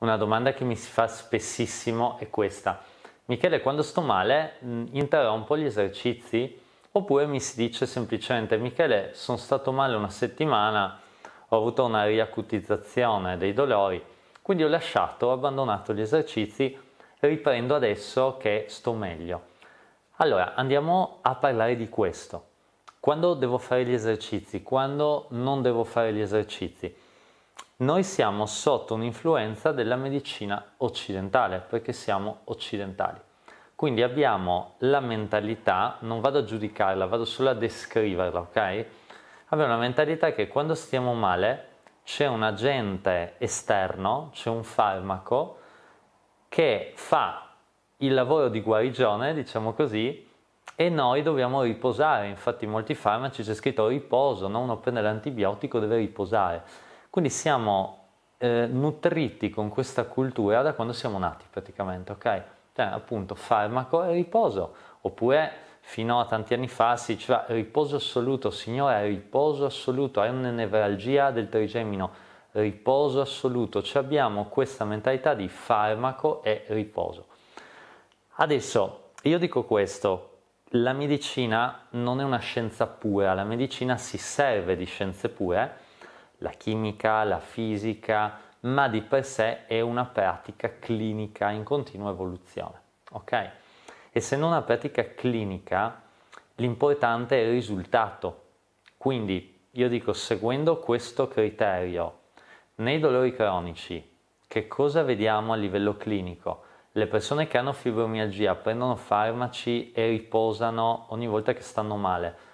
Una domanda che mi si fa spessissimo è questa. Michele, quando sto male mm, interrompo gli esercizi oppure mi si dice semplicemente Michele, sono stato male una settimana, ho avuto una riacutizzazione dei dolori, quindi ho lasciato, ho abbandonato gli esercizi, riprendo adesso che sto meglio. Allora, andiamo a parlare di questo. Quando devo fare gli esercizi, quando non devo fare gli esercizi noi siamo sotto un'influenza della medicina occidentale, perché siamo occidentali. Quindi abbiamo la mentalità, non vado a giudicarla, vado solo a descriverla, ok? Abbiamo una mentalità che quando stiamo male c'è un agente esterno, c'è un farmaco che fa il lavoro di guarigione, diciamo così, e noi dobbiamo riposare. Infatti in molti farmaci c'è scritto riposo, no? uno prende l'antibiotico deve riposare quindi siamo eh, nutriti con questa cultura da quando siamo nati praticamente, ok? Cioè appunto farmaco e riposo, oppure fino a tanti anni fa si diceva riposo assoluto, signore riposo assoluto, hai una nevralgia del trigemino, riposo assoluto, cioè abbiamo questa mentalità di farmaco e riposo. Adesso io dico questo, la medicina non è una scienza pura, la medicina si serve di scienze pure la chimica, la fisica, ma di per sé è una pratica clinica in continua evoluzione. Ok? Essendo una pratica clinica, l'importante è il risultato. Quindi io dico, seguendo questo criterio, nei dolori cronici, che cosa vediamo a livello clinico? Le persone che hanno fibromialgia prendono farmaci e riposano ogni volta che stanno male.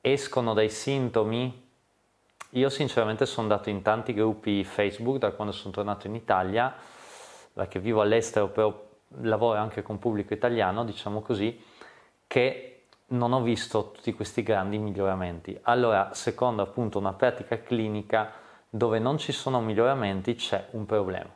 Escono dai sintomi io sinceramente sono andato in tanti gruppi Facebook da quando sono tornato in Italia, perché vivo all'estero, però lavoro anche con pubblico italiano, diciamo così, che non ho visto tutti questi grandi miglioramenti. Allora, secondo appunto una pratica clinica dove non ci sono miglioramenti c'è un problema.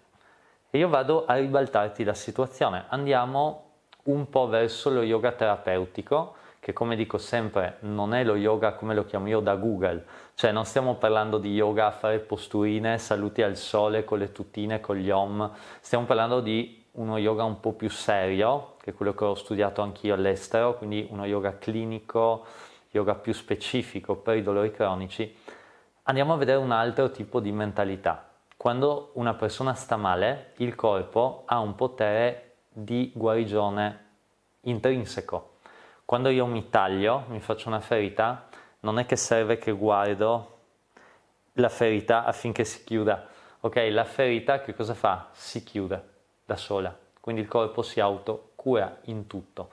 E io vado a ribaltarti la situazione. Andiamo un po' verso lo yoga terapeutico, che come dico sempre non è lo yoga come lo chiamo io da Google, cioè non stiamo parlando di yoga a fare posturine, saluti al sole con le tutine, con gli om, stiamo parlando di uno yoga un po' più serio, che è quello che ho studiato anch'io all'estero, quindi uno yoga clinico, yoga più specifico per i dolori cronici. Andiamo a vedere un altro tipo di mentalità. Quando una persona sta male, il corpo ha un potere di guarigione intrinseco, quando io mi taglio, mi faccio una ferita, non è che serve che guardo la ferita affinché si chiuda. Ok, la ferita che cosa fa? Si chiude da sola, quindi il corpo si autocura in tutto.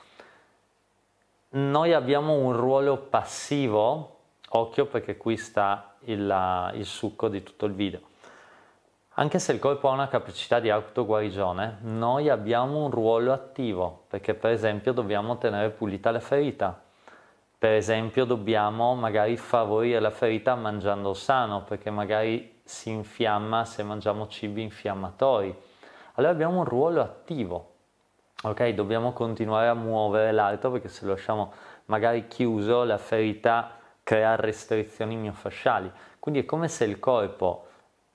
Noi abbiamo un ruolo passivo, occhio perché qui sta il, il succo di tutto il video. Anche se il corpo ha una capacità di autoguarigione, noi abbiamo un ruolo attivo, perché per esempio dobbiamo tenere pulita la ferita, per esempio dobbiamo magari favorire la ferita mangiando sano, perché magari si infiamma se mangiamo cibi infiammatori. Allora abbiamo un ruolo attivo, ok? Dobbiamo continuare a muovere l'alto perché se lo lasciamo magari chiuso la ferita crea restrizioni miofasciali. Quindi è come se il corpo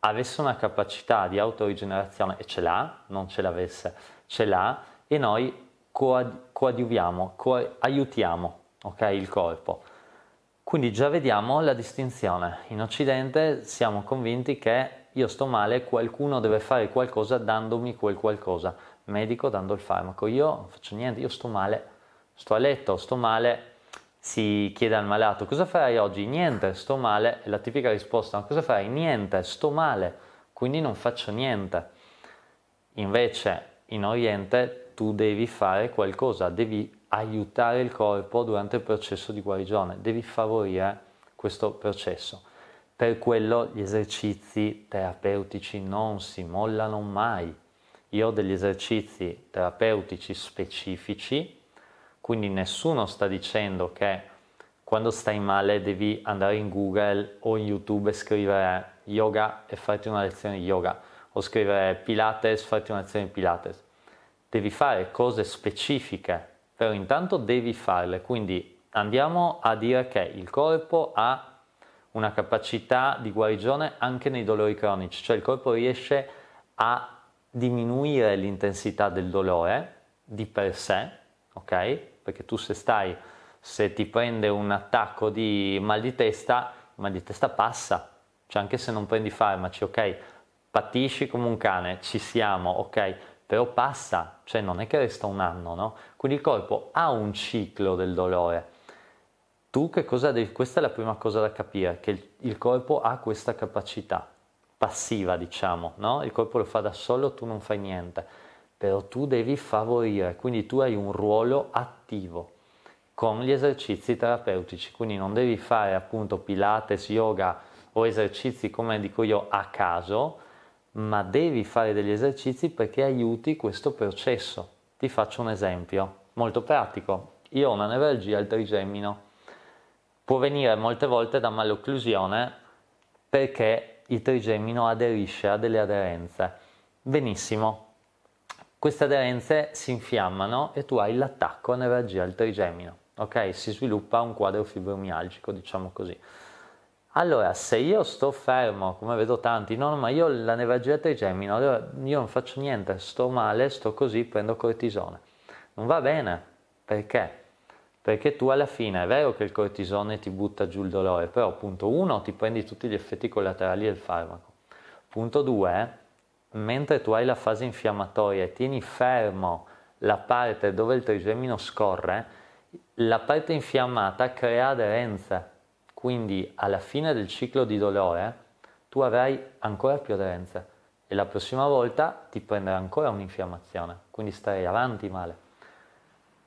avesse una capacità di autorigenerazione, e ce l'ha, non ce l'avesse, ce l'ha, e noi coad- coadiuviamo, co- aiutiamo okay, il corpo. Quindi già vediamo la distinzione. In Occidente siamo convinti che io sto male, qualcuno deve fare qualcosa dandomi quel qualcosa, medico dando il farmaco, io non faccio niente, io sto male, sto a letto, sto male, si chiede al malato cosa farai oggi? Niente, sto male. La tipica risposta, cosa farai? Niente, sto male, quindi non faccio niente. Invece in Oriente tu devi fare qualcosa, devi aiutare il corpo durante il processo di guarigione, devi favorire questo processo. Per quello gli esercizi terapeutici non si mollano mai. Io ho degli esercizi terapeutici specifici quindi nessuno sta dicendo che quando stai male devi andare in Google o in YouTube e scrivere yoga e farti una lezione di yoga o scrivere Pilates, e farti una lezione di Pilates. Devi fare cose specifiche, però intanto devi farle. Quindi andiamo a dire che il corpo ha una capacità di guarigione anche nei dolori cronici, cioè il corpo riesce a diminuire l'intensità del dolore di per sé ok? Perché tu se stai, se ti prende un attacco di mal di testa, il mal di testa passa, cioè anche se non prendi farmaci, ok? Patisci come un cane, ci siamo, ok? Però passa, cioè non è che resta un anno, no? Quindi il corpo ha un ciclo del dolore. Tu che cosa devi, questa è la prima cosa da capire, che il, il corpo ha questa capacità passiva, diciamo, no? Il corpo lo fa da solo, tu non fai niente però tu devi favorire, quindi tu hai un ruolo attivo con gli esercizi terapeutici, quindi non devi fare appunto pilates, yoga o esercizi come dico io a caso, ma devi fare degli esercizi perché aiuti questo processo. Ti faccio un esempio molto pratico. Io ho una nevralgia al trigemino. Può venire molte volte da malocclusione perché il trigemino aderisce a delle aderenze. Benissimo, queste aderenze si infiammano e tu hai l'attacco a neuralgia al trigemino, ok? Si sviluppa un quadro fibromialgico, diciamo così. Allora, se io sto fermo, come vedo tanti, no, ma io la nevralgia trigemino, allora io non faccio niente, sto male, sto così, prendo cortisone. Non va bene, perché? Perché tu alla fine è vero che il cortisone ti butta giù il dolore, però punto uno, ti prendi tutti gli effetti collaterali del farmaco. Punto due, mentre tu hai la fase infiammatoria e tieni fermo la parte dove il trigemino scorre, la parte infiammata crea aderenze, quindi alla fine del ciclo di dolore tu avrai ancora più aderenze e la prossima volta ti prenderà ancora un'infiammazione, quindi stai avanti male.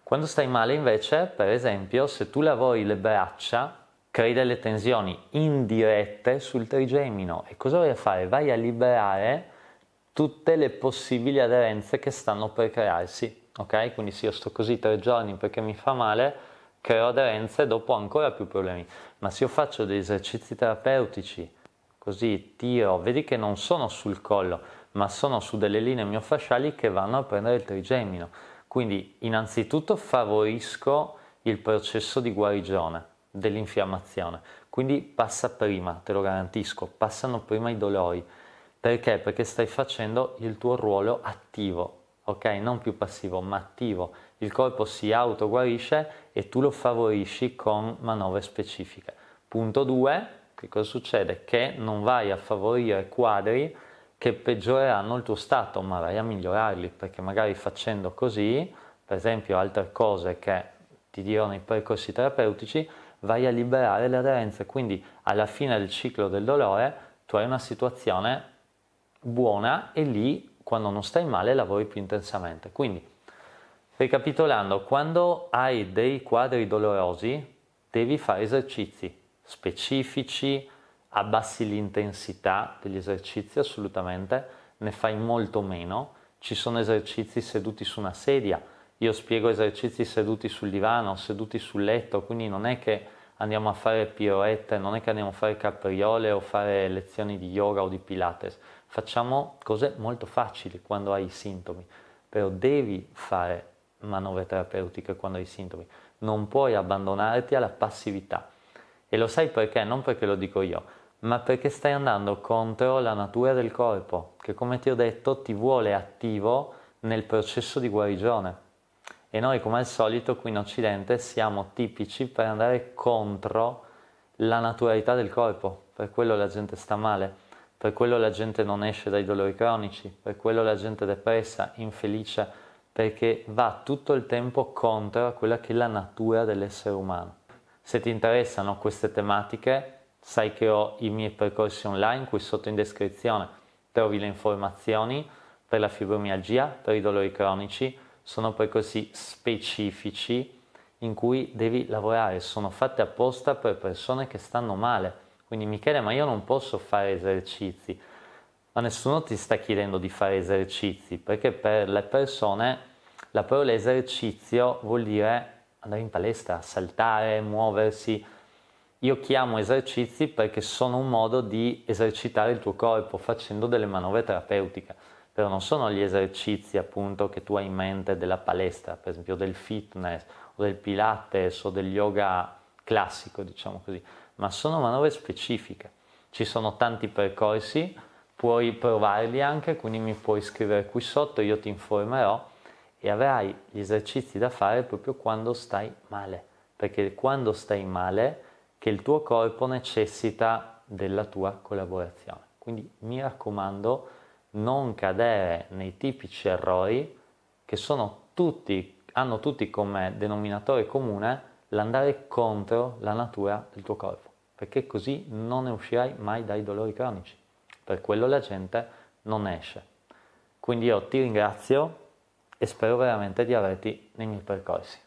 Quando stai male invece, per esempio, se tu lavori le braccia, crei delle tensioni indirette sul trigemino e cosa vuoi fare? Vai a liberare tutte le possibili aderenze che stanno per crearsi, ok? Quindi se io sto così tre giorni perché mi fa male, creo aderenze e dopo ho ancora più problemi. Ma se io faccio degli esercizi terapeutici, così tiro, vedi che non sono sul collo, ma sono su delle linee miofasciali che vanno a prendere il trigemino. Quindi innanzitutto favorisco il processo di guarigione dell'infiammazione. Quindi passa prima, te lo garantisco, passano prima i dolori. Perché? Perché stai facendo il tuo ruolo attivo, ok? Non più passivo, ma attivo. Il corpo si autoguarisce e tu lo favorisci con manovre specifiche. Punto 2, che cosa succede? Che non vai a favorire quadri che peggioreranno il tuo stato, ma vai a migliorarli, perché magari facendo così, per esempio altre cose che ti dirò nei percorsi terapeutici, vai a liberare le aderenze, quindi alla fine del ciclo del dolore tu hai una situazione buona e lì quando non stai male lavori più intensamente. Quindi, ricapitolando, quando hai dei quadri dolorosi, devi fare esercizi specifici, abbassi l'intensità degli esercizi assolutamente, ne fai molto meno. Ci sono esercizi seduti su una sedia, io spiego esercizi seduti sul divano, seduti sul letto, quindi non è che andiamo a fare piroette, non è che andiamo a fare capriole o fare lezioni di yoga o di pilates, facciamo cose molto facili quando hai i sintomi, però devi fare manovre terapeutiche quando hai i sintomi, non puoi abbandonarti alla passività. E lo sai perché? Non perché lo dico io, ma perché stai andando contro la natura del corpo, che come ti ho detto ti vuole attivo nel processo di guarigione e noi come al solito qui in Occidente siamo tipici per andare contro la naturalità del corpo, per quello la gente sta male, per quello la gente non esce dai dolori cronici, per quello la gente è depressa, infelice, perché va tutto il tempo contro quella che è la natura dell'essere umano. Se ti interessano queste tematiche, sai che ho i miei percorsi online qui sotto in descrizione, trovi le informazioni per la fibromialgia, per i dolori cronici, sono poi così specifici in cui devi lavorare, sono fatte apposta per persone che stanno male. Quindi Michele, ma io non posso fare esercizi, ma nessuno ti sta chiedendo di fare esercizi, perché per le persone la parola esercizio vuol dire andare in palestra, saltare, muoversi. Io chiamo esercizi perché sono un modo di esercitare il tuo corpo facendo delle manovre terapeutiche però non sono gli esercizi appunto che tu hai in mente della palestra, per esempio del fitness o del pilates o del yoga classico, diciamo così, ma sono manovre specifiche. Ci sono tanti percorsi, puoi provarli anche, quindi mi puoi scrivere qui sotto, io ti informerò e avrai gli esercizi da fare proprio quando stai male, perché quando stai male che il tuo corpo necessita della tua collaborazione. Quindi mi raccomando, non cadere nei tipici errori che tutti, hanno tutti come denominatore comune l'andare contro la natura del tuo corpo, perché così non ne uscirai mai dai dolori cronici. Per quello la gente non esce. Quindi io ti ringrazio e spero veramente di averti nei miei percorsi.